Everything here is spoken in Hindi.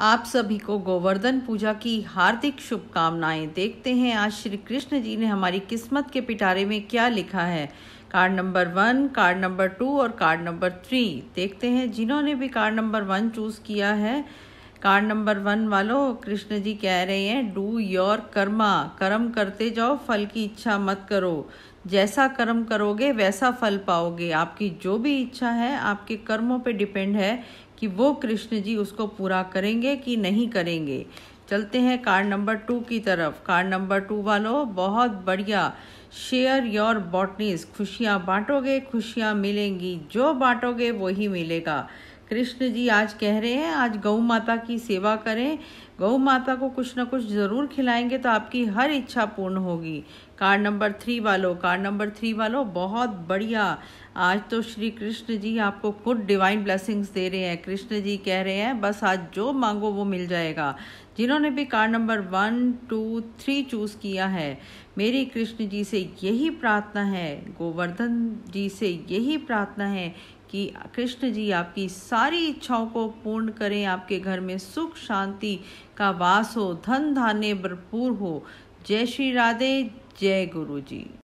आप सभी को गोवर्धन पूजा की हार्दिक शुभकामनाएं देखते हैं आज श्री कृष्ण जी ने हमारी किस्मत के पिटारे में क्या लिखा है card number one card number two और कार्ड नंबर थ्री देखते हैं जिन्होंने भी कार्ड नंबर वन चूज़ किया है कार्ड नंबर वन वालों कृष्ण जी कह रहे हैं डू योर कर्मा कर्म करते जाओ फल की इच्छा मत करो जैसा कर्म करोगे वैसा फल पाओगे आपकी जो भी इच्छा है आपके कर्मों पे डिपेंड है कि वो कृष्ण जी उसको पूरा करेंगे कि नहीं करेंगे चलते हैं कार्ड नंबर टू की तरफ कार्ड नंबर टू वालों बहुत बढ़िया शेयर योर बॉटनीज खुशियाँ बांटोगे खुशियाँ मिलेंगी जो बांटोगे वही मिलेगा कृष्ण जी आज कह रहे हैं आज गौ माता की सेवा करें गौ माता को कुछ ना कुछ ज़रूर खिलाएंगे तो आपकी हर इच्छा पूर्ण होगी कार्ड नंबर थ्री वालों कार्ड नंबर थ्री वालों बहुत बढ़िया आज तो श्री कृष्ण जी आपको खुद डिवाइन ब्लेसिंग्स दे रहे हैं कृष्ण जी कह रहे हैं बस आज जो मांगो वो मिल जाएगा जिन्होंने भी card number one two three choose किया है मेरी कृष्ण जी से यही प्रार्थना है गोवर्धन जी से यही प्रार्थना है कि कृष्ण जी आपकी सारी इच्छाओं को पूर्ण करें आपके घर में सुख शांति का वास हो धन धान्य भरपूर हो जय श्री राधे जय गुरु जी